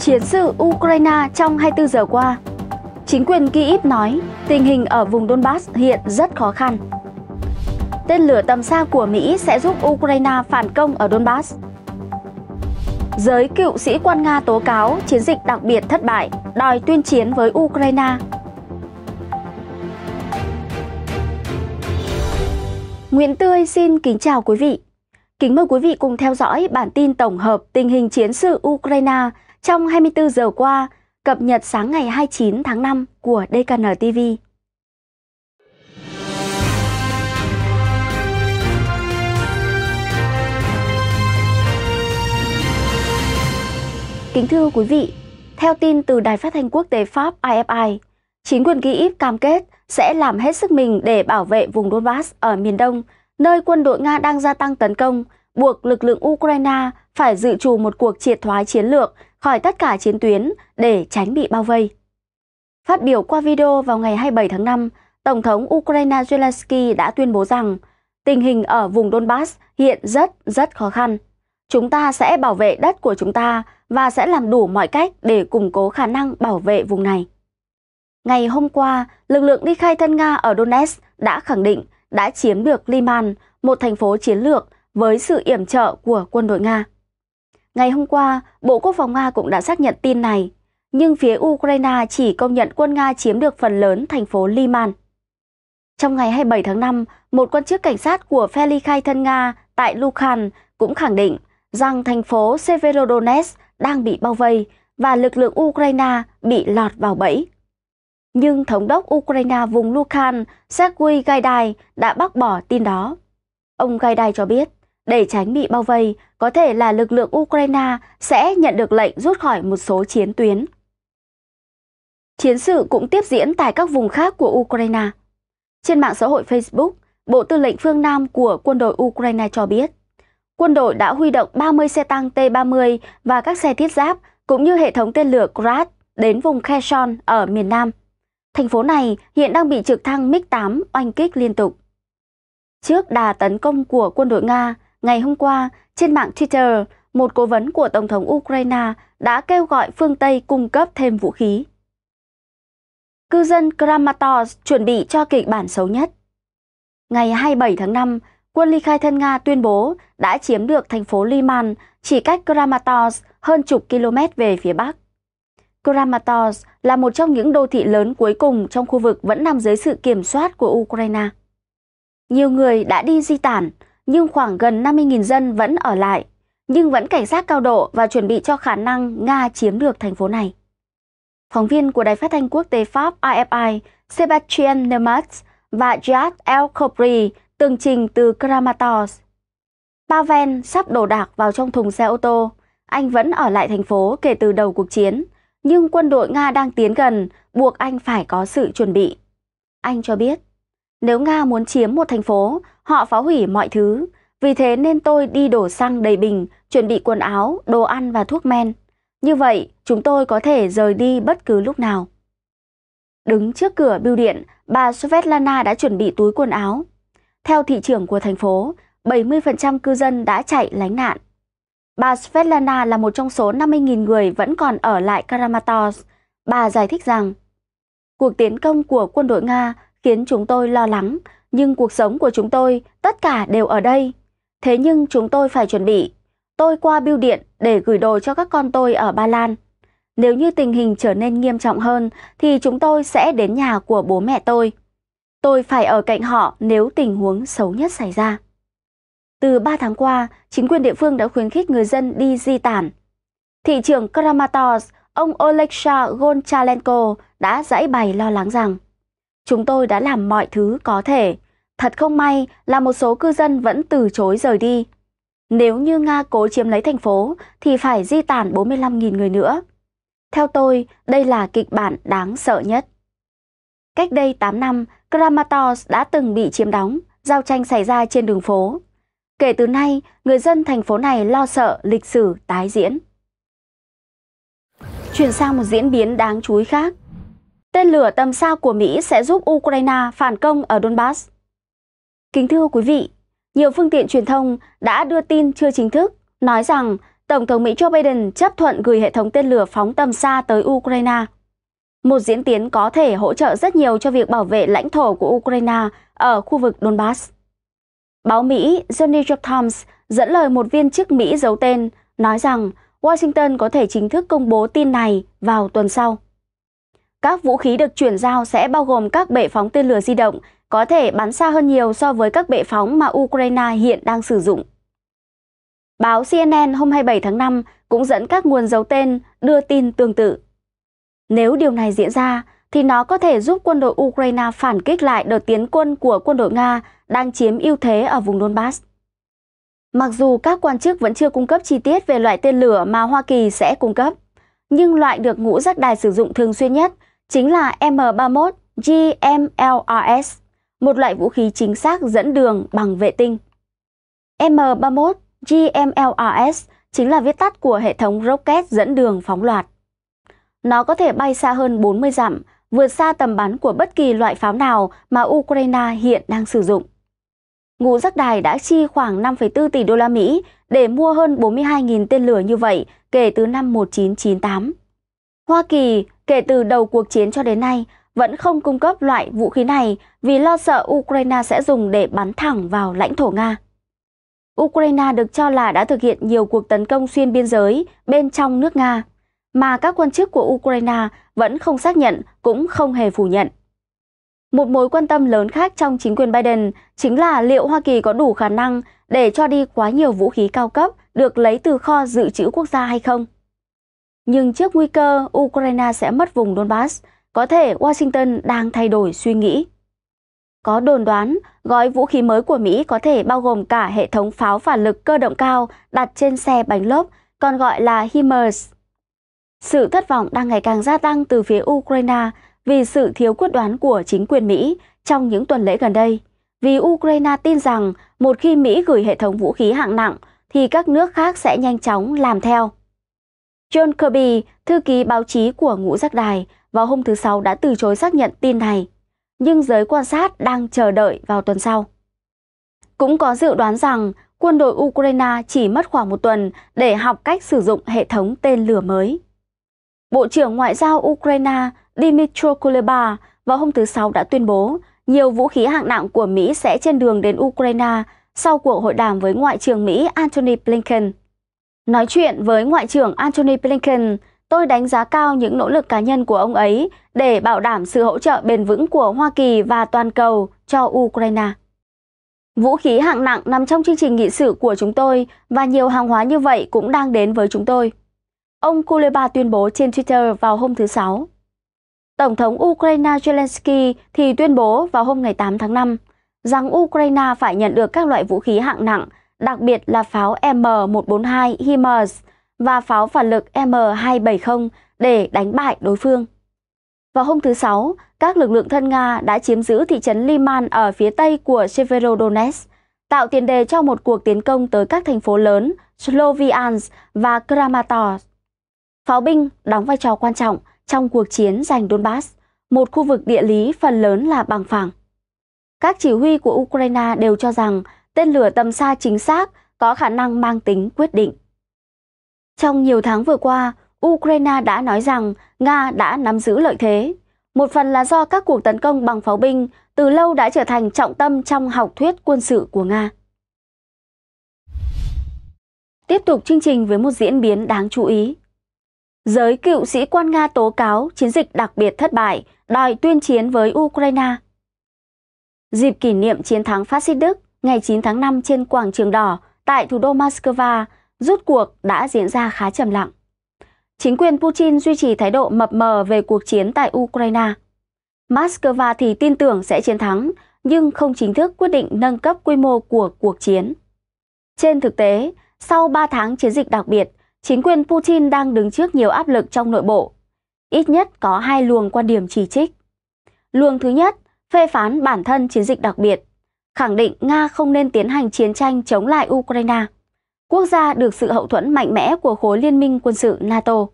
Chiến sự Ukraine trong 24 giờ qua Chính quyền Kyiv nói tình hình ở vùng Donbass hiện rất khó khăn. Tên lửa tầm xa của Mỹ sẽ giúp Ukraine phản công ở Donbass. Giới cựu sĩ quan Nga tố cáo chiến dịch đặc biệt thất bại, đòi tuyên chiến với Ukraine. Nguyễn Tươi xin kính chào quý vị. Kính mời quý vị cùng theo dõi bản tin tổng hợp tình hình chiến sự Ukraine trong 24 giờ qua, cập nhật sáng ngày 29 tháng 5 của DKN TV. Kính thưa quý vị, theo tin từ Đài phát thanh quốc tế Pháp IFI, chính quyền Kyiv cam kết sẽ làm hết sức mình để bảo vệ vùng Donbass ở miền đông, nơi quân đội Nga đang gia tăng tấn công buộc lực lượng Ukraine phải dự trù một cuộc triệt thoái chiến lược khỏi tất cả chiến tuyến để tránh bị bao vây. Phát biểu qua video vào ngày 27 tháng 5, Tổng thống Ukraine Zelensky đã tuyên bố rằng tình hình ở vùng Donbass hiện rất rất khó khăn. Chúng ta sẽ bảo vệ đất của chúng ta và sẽ làm đủ mọi cách để củng cố khả năng bảo vệ vùng này. Ngày hôm qua, lực lượng đi khai thân Nga ở Donetsk đã khẳng định đã chiếm được Liman, một thành phố chiến lược với sự yểm trợ của quân đội Nga. Ngày hôm qua, Bộ Quốc phòng Nga cũng đã xác nhận tin này, nhưng phía Ukraine chỉ công nhận quân Nga chiếm được phần lớn thành phố Liman. Trong ngày 27 tháng 5, một quan chức cảnh sát của phe ly khai thân Nga tại Lukan cũng khẳng định rằng thành phố Severodonetsk đang bị bao vây và lực lượng Ukraine bị lọt vào bẫy. Nhưng Thống đốc Ukraine vùng Lukan Sergei Gaidai đã bác bỏ tin đó. Ông Gaidai cho biết, để tránh bị bao vây, có thể là lực lượng Ukraine sẽ nhận được lệnh rút khỏi một số chiến tuyến. Chiến sự cũng tiếp diễn tại các vùng khác của Ukraine. Trên mạng xã hội Facebook, Bộ Tư lệnh phương Nam của quân đội Ukraine cho biết, quân đội đã huy động 30 xe tăng T-30 và các xe thiết giáp cũng như hệ thống tên lửa Grad đến vùng Kherson ở miền Nam. Thành phố này hiện đang bị trực thăng MiG-8 oanh kích liên tục. Trước đà tấn công của quân đội Nga, Ngày hôm qua, trên mạng Twitter, một cố vấn của Tổng thống Ukraine đã kêu gọi phương Tây cung cấp thêm vũ khí. Cư dân Kramatorsk chuẩn bị cho kịch bản xấu nhất. Ngày 27 tháng 5, quân ly khai thân Nga tuyên bố đã chiếm được thành phố Liman chỉ cách Kramatorsk hơn chục km về phía bắc. Kramatorsk là một trong những đô thị lớn cuối cùng trong khu vực vẫn nằm dưới sự kiểm soát của Ukraine. Nhiều người đã đi di tản, nhưng khoảng gần 50.000 dân vẫn ở lại, nhưng vẫn cảnh giác cao độ và chuẩn bị cho khả năng Nga chiếm được thành phố này. Phóng viên của Đài phát thanh quốc tế Pháp AFI Sebastian Nematz và Jad El Khopri tường trình từ Kramatorsk. Pavel sắp đổ đạc vào trong thùng xe ô tô. Anh vẫn ở lại thành phố kể từ đầu cuộc chiến, nhưng quân đội Nga đang tiến gần, buộc anh phải có sự chuẩn bị. Anh cho biết, nếu Nga muốn chiếm một thành phố họ phá hủy mọi thứ. Vì thế nên tôi đi đổ xăng đầy bình, chuẩn bị quần áo, đồ ăn và thuốc men. Như vậy, chúng tôi có thể rời đi bất cứ lúc nào. Đứng trước cửa bưu điện, bà Svetlana đã chuẩn bị túi quần áo. Theo thị trưởng của thành phố, 70% cư dân đã chạy lánh nạn. Bà Svetlana là một trong số 50.000 người vẫn còn ở lại Karamatos. Bà giải thích rằng, cuộc tiến công của quân đội Nga khiến chúng tôi lo lắng nhưng cuộc sống của chúng tôi tất cả đều ở đây. Thế nhưng chúng tôi phải chuẩn bị. Tôi qua bưu điện để gửi đồ cho các con tôi ở Ba Lan. Nếu như tình hình trở nên nghiêm trọng hơn thì chúng tôi sẽ đến nhà của bố mẹ tôi. Tôi phải ở cạnh họ nếu tình huống xấu nhất xảy ra. Từ 3 tháng qua, chính quyền địa phương đã khuyến khích người dân đi di tản. Thị trưởng Kramatorsk, ông Oleksha Gonchalenko đã giải bày lo lắng rằng chúng tôi đã làm mọi thứ có thể. Thật không may là một số cư dân vẫn từ chối rời đi. Nếu như Nga cố chiếm lấy thành phố thì phải di tản 45.000 người nữa. Theo tôi, đây là kịch bản đáng sợ nhất. Cách đây 8 năm, Kramatorsk đã từng bị chiếm đóng, giao tranh xảy ra trên đường phố. Kể từ nay, người dân thành phố này lo sợ lịch sử tái diễn. Chuyển sang một diễn biến đáng chú ý khác, Tên lửa tầm xa của Mỹ sẽ giúp Ukraine phản công ở Donbass. Kính thưa quý vị, nhiều phương tiện truyền thông đã đưa tin chưa chính thức nói rằng Tổng thống Mỹ Joe Biden chấp thuận gửi hệ thống tên lửa phóng tầm xa tới Ukraine. Một diễn tiến có thể hỗ trợ rất nhiều cho việc bảo vệ lãnh thổ của Ukraine ở khu vực Donbass. Báo Mỹ The New York Times dẫn lời một viên chức Mỹ giấu tên nói rằng Washington có thể chính thức công bố tin này vào tuần sau. Các vũ khí được chuyển giao sẽ bao gồm các bệ phóng tên lửa di động, có thể bắn xa hơn nhiều so với các bệ phóng mà Ukraine hiện đang sử dụng. Báo CNN hôm 27 tháng 5 cũng dẫn các nguồn giấu tên đưa tin tương tự. Nếu điều này diễn ra, thì nó có thể giúp quân đội Ukraine phản kích lại đợt tiến quân của quân đội Nga đang chiếm ưu thế ở vùng Donbass. Mặc dù các quan chức vẫn chưa cung cấp chi tiết về loại tên lửa mà Hoa Kỳ sẽ cung cấp, nhưng loại được ngũ giác đài sử dụng thường xuyên nhất chính là M31 GMLRS, một loại vũ khí chính xác dẫn đường bằng vệ tinh. M31 GMLRS chính là viết tắt của hệ thống rocket dẫn đường phóng loạt. Nó có thể bay xa hơn 40 dặm, vượt xa tầm bắn của bất kỳ loại pháo nào mà Ukraine hiện đang sử dụng. Ngũ Giác Đài đã chi khoảng 5,4 tỷ đô la Mỹ để mua hơn 42.000 tên lửa như vậy kể từ năm 1998. Hoa Kỳ kể từ đầu cuộc chiến cho đến nay vẫn không cung cấp loại vũ khí này vì lo sợ Ukraine sẽ dùng để bắn thẳng vào lãnh thổ Nga. Ukraine được cho là đã thực hiện nhiều cuộc tấn công xuyên biên giới bên trong nước Nga, mà các quan chức của Ukraine vẫn không xác nhận cũng không hề phủ nhận. Một mối quan tâm lớn khác trong chính quyền Biden chính là liệu Hoa Kỳ có đủ khả năng để cho đi quá nhiều vũ khí cao cấp được lấy từ kho dự trữ quốc gia hay không nhưng trước nguy cơ Ukraine sẽ mất vùng Donbass, có thể Washington đang thay đổi suy nghĩ. Có đồn đoán, gói vũ khí mới của Mỹ có thể bao gồm cả hệ thống pháo phản lực cơ động cao đặt trên xe bánh lốp, còn gọi là HIMARS. Sự thất vọng đang ngày càng gia tăng từ phía Ukraine vì sự thiếu quyết đoán của chính quyền Mỹ trong những tuần lễ gần đây. Vì Ukraine tin rằng một khi Mỹ gửi hệ thống vũ khí hạng nặng thì các nước khác sẽ nhanh chóng làm theo. John Kirby, thư ký báo chí của ngũ giác đài, vào hôm thứ Sáu đã từ chối xác nhận tin này, nhưng giới quan sát đang chờ đợi vào tuần sau. Cũng có dự đoán rằng quân đội Ukraine chỉ mất khoảng một tuần để học cách sử dụng hệ thống tên lửa mới. Bộ trưởng Ngoại giao Ukraine Dmytro Kuleba vào hôm thứ Sáu đã tuyên bố nhiều vũ khí hạng nặng của Mỹ sẽ trên đường đến Ukraine sau cuộc hội đàm với Ngoại trưởng Mỹ Antony Blinken. Nói chuyện với Ngoại trưởng Antony Blinken, tôi đánh giá cao những nỗ lực cá nhân của ông ấy để bảo đảm sự hỗ trợ bền vững của Hoa Kỳ và toàn cầu cho Ukraine. Vũ khí hạng nặng nằm trong chương trình nghị sự của chúng tôi và nhiều hàng hóa như vậy cũng đang đến với chúng tôi. Ông Kuleba tuyên bố trên Twitter vào hôm thứ Sáu. Tổng thống Ukraine Zelensky thì tuyên bố vào hôm ngày 8 tháng 5 rằng Ukraine phải nhận được các loại vũ khí hạng nặng đặc biệt là pháo M142 HIMARS và pháo phản lực M270 để đánh bại đối phương. Vào hôm thứ Sáu, các lực lượng thân Nga đã chiếm giữ thị trấn Liman ở phía tây của Severodonetsk, tạo tiền đề cho một cuộc tiến công tới các thành phố lớn Sloviansk và Kramatorsk. Pháo binh đóng vai trò quan trọng trong cuộc chiến giành Donbass, một khu vực địa lý phần lớn là bằng phẳng. Các chỉ huy của Ukraine đều cho rằng tên lửa tầm xa chính xác có khả năng mang tính quyết định. Trong nhiều tháng vừa qua, Ukraine đã nói rằng Nga đã nắm giữ lợi thế. Một phần là do các cuộc tấn công bằng pháo binh từ lâu đã trở thành trọng tâm trong học thuyết quân sự của Nga. Tiếp tục chương trình với một diễn biến đáng chú ý. Giới cựu sĩ quan Nga tố cáo chiến dịch đặc biệt thất bại, đòi tuyên chiến với Ukraine. Dịp kỷ niệm chiến thắng phát xít Đức, ngày 9 tháng 5 trên quảng trường đỏ tại thủ đô Moscow rút cuộc đã diễn ra khá trầm lặng. Chính quyền Putin duy trì thái độ mập mờ về cuộc chiến tại Ukraine. Moscow thì tin tưởng sẽ chiến thắng, nhưng không chính thức quyết định nâng cấp quy mô của cuộc chiến. Trên thực tế, sau 3 tháng chiến dịch đặc biệt, chính quyền Putin đang đứng trước nhiều áp lực trong nội bộ. Ít nhất có hai luồng quan điểm chỉ trích. Luồng thứ nhất, phê phán bản thân chiến dịch đặc biệt khẳng định Nga không nên tiến hành chiến tranh chống lại Ukraine, quốc gia được sự hậu thuẫn mạnh mẽ của khối liên minh quân sự NATO.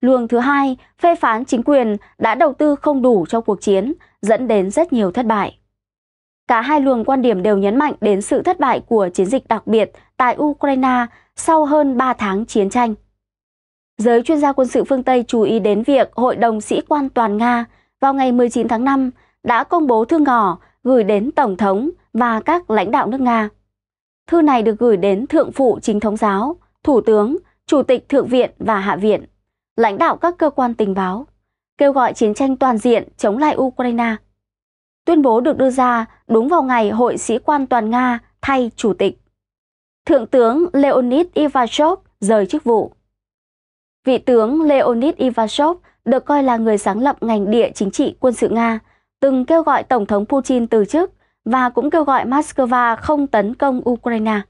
Luồng thứ hai, phê phán chính quyền đã đầu tư không đủ cho cuộc chiến, dẫn đến rất nhiều thất bại. Cả hai luồng quan điểm đều nhấn mạnh đến sự thất bại của chiến dịch đặc biệt tại Ukraine sau hơn 3 tháng chiến tranh. Giới chuyên gia quân sự phương Tây chú ý đến việc Hội đồng Sĩ quan Toàn Nga vào ngày 19 tháng 5 đã công bố thư ngỏ gửi đến Tổng thống và các lãnh đạo nước Nga. Thư này được gửi đến Thượng phụ Chính thống giáo, Thủ tướng, Chủ tịch Thượng viện và Hạ viện, lãnh đạo các cơ quan tình báo, kêu gọi chiến tranh toàn diện chống lại Ukraine. Tuyên bố được đưa ra đúng vào ngày Hội sĩ quan toàn Nga thay Chủ tịch. Thượng tướng Leonid Ivashov rời chức vụ. Vị tướng Leonid Ivashov được coi là người sáng lập ngành địa chính trị quân sự Nga từng kêu gọi Tổng thống Putin từ chức và cũng kêu gọi Moscow không tấn công Ukraine.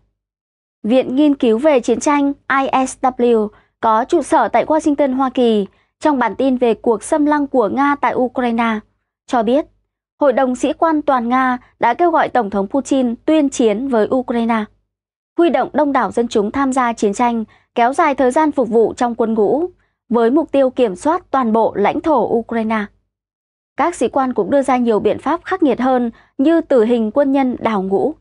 Viện Nghiên cứu về Chiến tranh ISW có trụ sở tại Washington, Hoa Kỳ trong bản tin về cuộc xâm lăng của Nga tại Ukraine cho biết Hội đồng sĩ quan toàn Nga đã kêu gọi Tổng thống Putin tuyên chiến với Ukraine, huy động đông đảo dân chúng tham gia chiến tranh kéo dài thời gian phục vụ trong quân ngũ với mục tiêu kiểm soát toàn bộ lãnh thổ Ukraine. Các sĩ quan cũng đưa ra nhiều biện pháp khắc nghiệt hơn như tử hình quân nhân đào ngũ.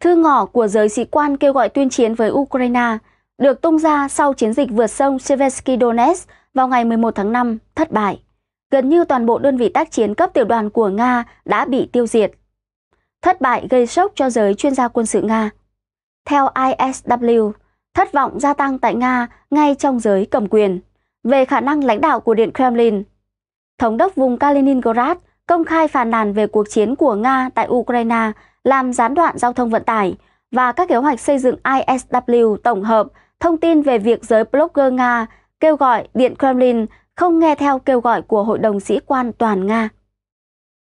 Thư ngỏ của giới sĩ quan kêu gọi tuyên chiến với Ukraine được tung ra sau chiến dịch vượt sông Seversky Donetsk vào ngày 11 tháng 5 thất bại. Gần như toàn bộ đơn vị tác chiến cấp tiểu đoàn của Nga đã bị tiêu diệt. Thất bại gây sốc cho giới chuyên gia quân sự Nga. Theo ISW, thất vọng gia tăng tại Nga ngay trong giới cầm quyền về khả năng lãnh đạo của Điện Kremlin Thống đốc vùng Kaliningrad công khai phàn nàn về cuộc chiến của Nga tại Ukraine làm gián đoạn giao thông vận tải và các kế hoạch xây dựng ISW tổng hợp thông tin về việc giới blogger Nga kêu gọi Điện Kremlin không nghe theo kêu gọi của Hội đồng Sĩ quan Toàn Nga.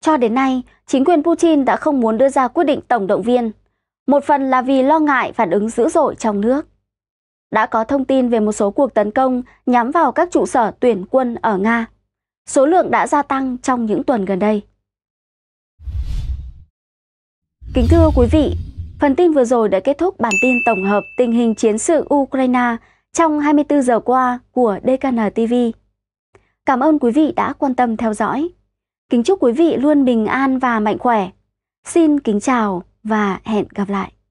Cho đến nay, chính quyền Putin đã không muốn đưa ra quyết định tổng động viên, một phần là vì lo ngại phản ứng dữ dội trong nước. Đã có thông tin về một số cuộc tấn công nhắm vào các trụ sở tuyển quân ở Nga số lượng đã gia tăng trong những tuần gần đây. Kính thưa quý vị, phần tin vừa rồi đã kết thúc bản tin tổng hợp tình hình chiến sự Ukraine trong 24 giờ qua của DKN TV. Cảm ơn quý vị đã quan tâm theo dõi. Kính chúc quý vị luôn bình an và mạnh khỏe. Xin kính chào và hẹn gặp lại.